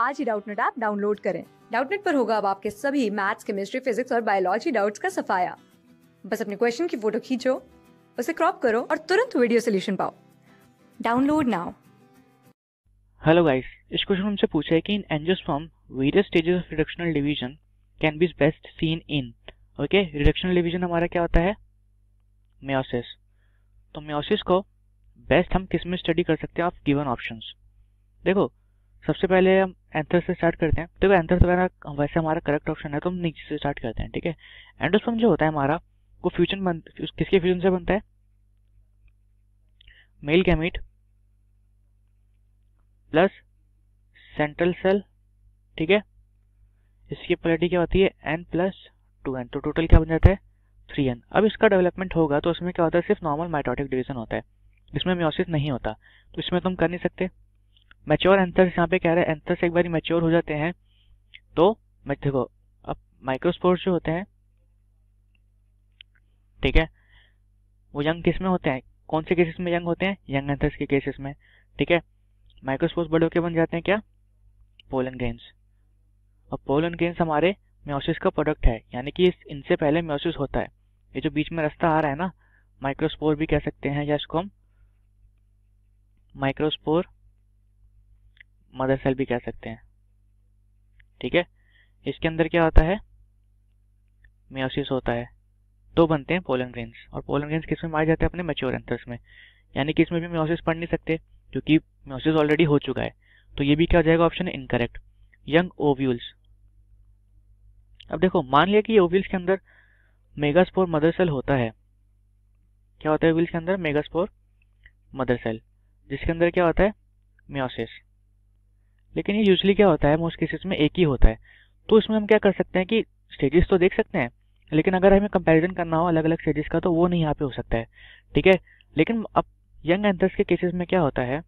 आज ही Doubtnut app download करें डाउटनेट पर होगा अब आपके सभी मैथ्स केमिस्ट्री फिजिक्स और बायोलॉजी डाउट्स का सफाया बस अपने क्वेश्चन की फोटो खींचो उसे क्रॉप करो और तुरंत वीडियो सोल्यूशन पाओ डाउनलोड नाउ हेलो गाइस इस क्वेश्चन हमसे पूछा है कि in angiosperm various stages of reductional division can be best seen in okay reductional division हमारा क्या होता है मेयोसिस तो मेयोसिस को बेस्ट हम किस में स्टडी कर सकते हैं ऑफ गिवन ऑप्शंस देखो सबसे पहले हम एंथर से स्टार्ट करते हैं तो एंथर तो मेरा वैसे हमारा करेक्ट ऑप्शन है तो हम नीचे से स्टार्ट करते हैं ठीक है एंडोस्पर्म जो होता है हमारा वो फ्यूजन बन किसके फ्यूजन से बनता है male gamete plus central cell ठीक है इसकी क्वालिटी क्या होती है एन प्लस टू एन तो टोटल क्या बन जाता है थ्री एन अब इसका डेवलपमेंट होगा तो उसमें क्या होता है सिर्फ नॉर्मल माइटोटिक डिवीजन होता है इसमें म्योसिस नहीं होता तो इसमें तुम तो कर नहीं सकते मेच्योर एंथर्स यहाँ पे कह रहे हैं एंथर्स एक बार मेच्योर हो जाते हैं तो देखो अब माइक्रोस्पोर्स जो होते हैं ठीक है वो यंग किस में होते हैं कौन से केसेस में यंग होते हैं यंग एंथर्स के केसेस में ठीक है माइक्रोस्पोर्स बड़े होकर बन जाते हैं क्या पोलन ग्रेन्स और पोलन ग्रेन्स हमारे म्योसिस का प्रोडक्ट है यानी कि इनसे पहले म्योसिस होता है ये जो बीच में रास्ता आ रहा है ना माइक्रोस्पोर भी कह सकते हैं या इसको हम माइक्रोस्पोर मदर सेल भी कह सकते हैं ठीक है इसके अंदर क्या होता है मेयोसिस होता है दो बनते हैं पोलन ग्रेन्स और पोलन ग्रेन्स किस में मारे जाते हैं अपने मेच्योर एंथर्स में यानी कि इसमें भी मेयोसिस पढ़ नहीं सकते क्योंकि मेयोसिस ऑलरेडी हो चुका है तो ये भी क्या हो जाएगा ऑप्शन इनकरेक्ट यंग ओव्यूल्स अब देखो मान लिया कि ओव्यूल्स के अंदर मेगास्पोर मदर सेल होता है क्या होता है ओव्यूल्स के अंदर मेगास्पोर मदर सेल जिसके अंदर क्या होता है म्योसिस लेकिन ये यूजली क्या होता है मोस्ट केसेस में एक ही होता है तो इसमें हम क्या कर सकते हैं कि स्टेजेस तो देख सकते हैं लेकिन अगर हमें कंपेरिजन करना हो अलग अलग स्टेजेस का तो वो नहीं यहाँ पे हो सकता है ठीक है लेकिन अब यंग एंथर्स के केसेस में क्या होता है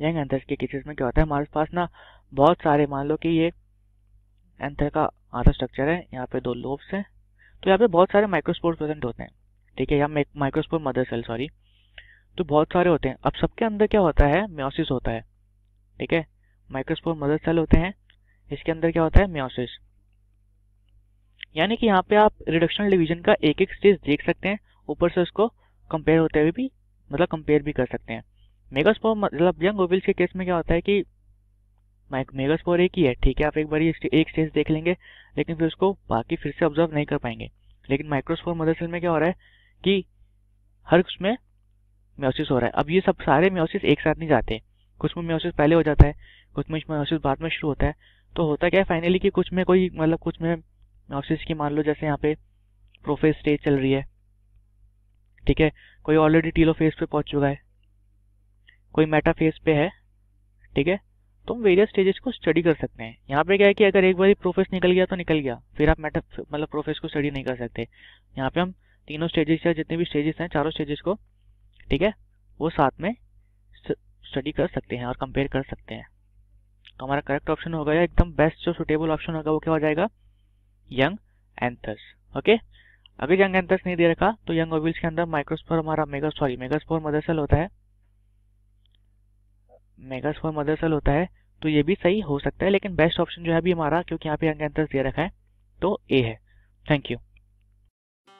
यंग एंथर्स के केसेस में क्या होता है हमारे पास ना बहुत सारे मान लो कि ये एंथर का आधा स्ट्रक्चर है यहाँ पे दो लोब्स हैं तो यहाँ पे बहुत सारे माइक्रोस्पोर प्रेजेंट होते हैं ठीक है या माइक्रोस्पोर मदर सेल सॉरी तो बहुत सारे होते हैं अब सबके अंदर क्या होता है म्योसिस होता है ठीक है माइक्रोस्पोर मदर सेल होते हैं इसके अंदर क्या होता है म्योसिस यानी कि यहाँ पे आप रिडक्शन डिवीजन का एक एक स्टेज देख सकते हैं ऊपर से उसको कंपेयर होते हुए भी मतलब कंपेयर भी कर सकते हैं मेगास्पोर मतलब यंग ओविल्स के केस में क्या होता है कि मेगास्पोर एक ही है ठीक है आप एक बार एक स्टेज देख लेंगे लेकिन फिर उसको बाकी फिर से ऑब्जर्व नहीं कर पाएंगे लेकिन माइक्रोस्पोर मदर सेल में क्या हो रहा है कि हर उसमें म्योसिस हो रहा है अब ये सब सारे म्योसिस एक साथ नहीं जाते कुछ में म्योसिस पहले हो जाता है कुछ में म्योसिस बाद में शुरू होता है तो होता क्या है फाइनली कि कुछ में कोई मतलब कुछ में म्योसिस की मान लो जैसे यहाँ पे प्रोफेज स्टेज चल रही है ठीक है कोई ऑलरेडी टीलो फेज पे पहुंच चुका है कोई मेटा फेज पे है ठीक है तो हम वेरियस स्टेजेस को स्टडी कर सकते हैं यहाँ पे क्या है कि अगर एक बार प्रोफेस निकल गया तो निकल गया फिर आप मेटा मतलब प्रोफेस को स्टडी नहीं कर सकते यहाँ पे हम तीनों स्टेजेस या जितने भी स्टेजेस हैं चारों स्टेजेस को ठीक है वो साथ में स्टडी कर सकते हैं और कंपेयर कर सकते हैं तो हमारा करेक्ट ऑप्शन होगा या एकदम बेस्ट जो सुटेबल ऑप्शन होगा वो क्या हो जाएगा यंग एंथर्स ओके अगर यंग एंथर्स नहीं दे रखा तो यंग ओविल्स के अंदर माइक्रोस्फोर हमारा mega sorry megaspore mother cell होता है मेगास्फोर मदर सेल होता है तो ये भी सही हो सकता है लेकिन बेस्ट ऑप्शन जो है अभी हमारा क्योंकि यहाँ पे यंग एंथर्स दे रखा है तो ए है थैंक यू